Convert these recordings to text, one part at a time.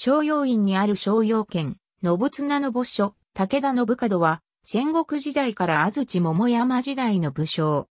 商用院にある商用券、信綱の墓所、武田信門は、戦国時代から安土桃山時代の武将。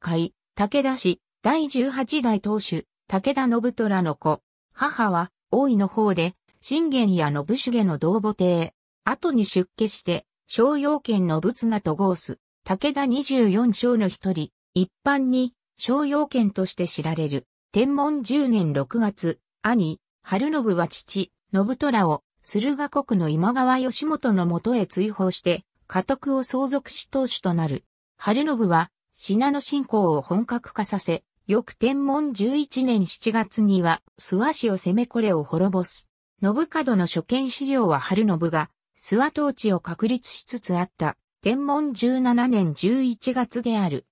会、武田氏、第十八代当主、武田信虎の子。母は、大井の方で、信玄や信繁の同母邸。後に出家して、商用券信綱と合す、武田二十四将の一人、一般に、商用券として知られる。天文十年六月、兄、春信は父、信虎を、駿河国の今川義元のもとへ追放して、家督を相続し当主となる。春信は、信濃信仰を本格化させ、翌天文11年7月には、諏訪氏を攻めこれを滅ぼす。信門の所見資料は春信が、諏訪統治を確立しつつあった、天文17年11月である。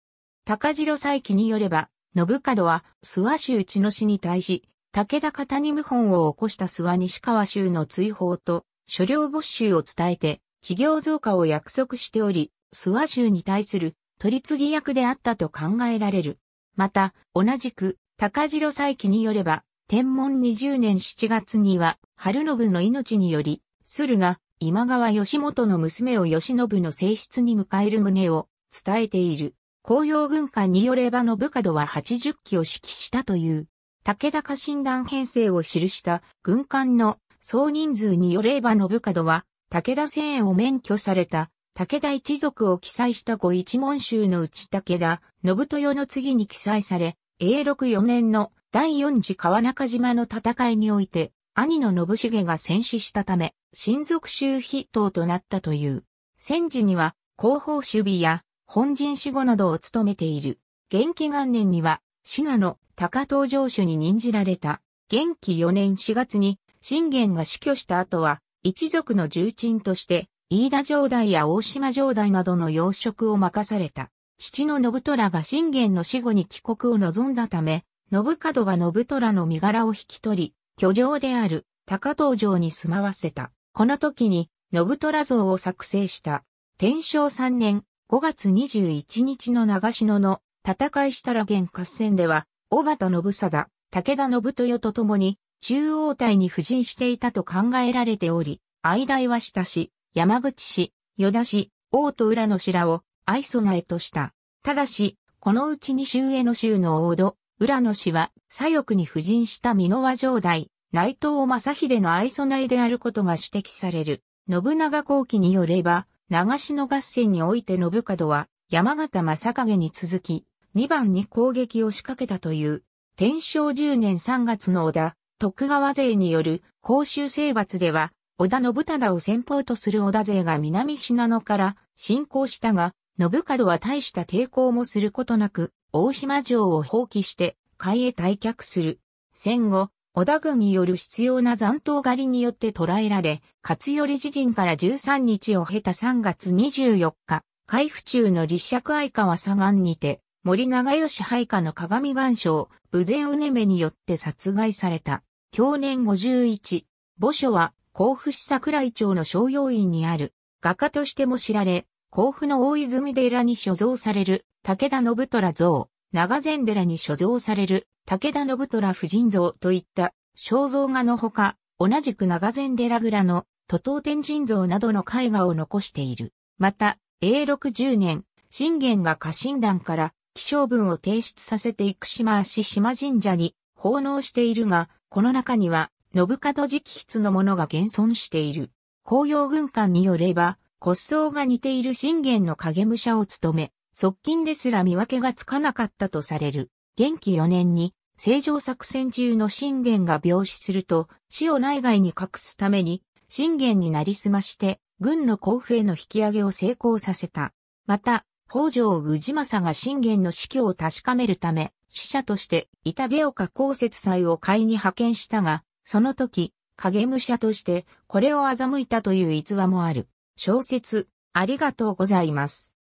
高城再起によれば、信門は諏訪州地の氏に対し、武田方に謀反を起こした諏訪西川州の追放と、所領没収を伝えて、事業増加を約束しており、諏訪州に対する取り次ぎ役であったと考えられる。また、同じく、高城再起によれば、天文20年7月には、春信の命により、駿が今川義元の娘を義信の正室に迎える旨を伝えている。紅葉軍艦によればの部下度は80機を指揮したという。武田家臣団編成を記した軍艦の総人数によれば信門は、武田千円を免許された、武田一族を記載した御一門集のうち武田、信豊の次に記載され、永禄4年の第四次川中島の戦いにおいて、兄の信繁が戦死したため、親族衆筆頭となったという。戦時には、広報守備や、本陣守護などを務めている。元気元年には、滋賀の高東城主に任じられた。元気4年4月に信玄が死去した後は、一族の重鎮として、飯田城代や大島城代などの要職を任された。父の信虎が信玄の死後に帰国を望んだため、信門が信虎の身柄を引き取り、居城である高東城に住まわせた。この時に、信虎像を作成した。天正3年5月21日の長篠の戦いしたら現合戦では、小畑信貞、武田信豊と共に、中央隊に布陣していたと考えられており、愛大は下市、山口市、与田市、王と浦の白を愛備えとした。ただし、このうちに周への州の王土、浦野氏は左翼に布陣した美濃和城代、内藤正秀の愛備えであることが指摘される。信長後期によれば、長篠合戦において信門は山形正影に続き、2番に攻撃を仕掛けたという、天正10年3月の織田、徳川勢による公衆征伐では、織田信忠を先方とする織田勢が南信濃から侵攻したが、信門は大した抵抗もすることなく、大島城を放棄して、海へ退却する。戦後、織田軍による必要な残党狩りによって捕らえられ、勝頼自陣から13日を経た3月24日、海府中の立石相川左岸にて、森長吉配下の鏡岩章、武前うねめによって殺害された。去年51、墓所は甲府市桜井町の商用院にある、画家としても知られ、甲府の大泉寺に所蔵される武田信虎像、長禅寺に所蔵される武田信虎婦人像といった肖像画のほか、同じく長禅寺蔵の徒党天神像などの絵画を残している。また、永禄10年、信玄が家臣団から気象文を提出させて生島足島神社に奉納しているが、この中には、信門直筆のものが現存している。紅葉軍艦によれば、骨葬が似ている信玄の影武者を務め、側近ですら見分けがつかなかったとされる。元気4年に、正常作戦中の信玄が病死すると、死を内外に隠すために、信玄になりすまして、軍の甲府への引き上げを成功させた。また、北条氏政が信玄の死去を確かめるため、死者として板部岡公設祭を会に派遣したが、その時、影武者としてこれを欺いたという逸話もある。小説、ありがとうございます。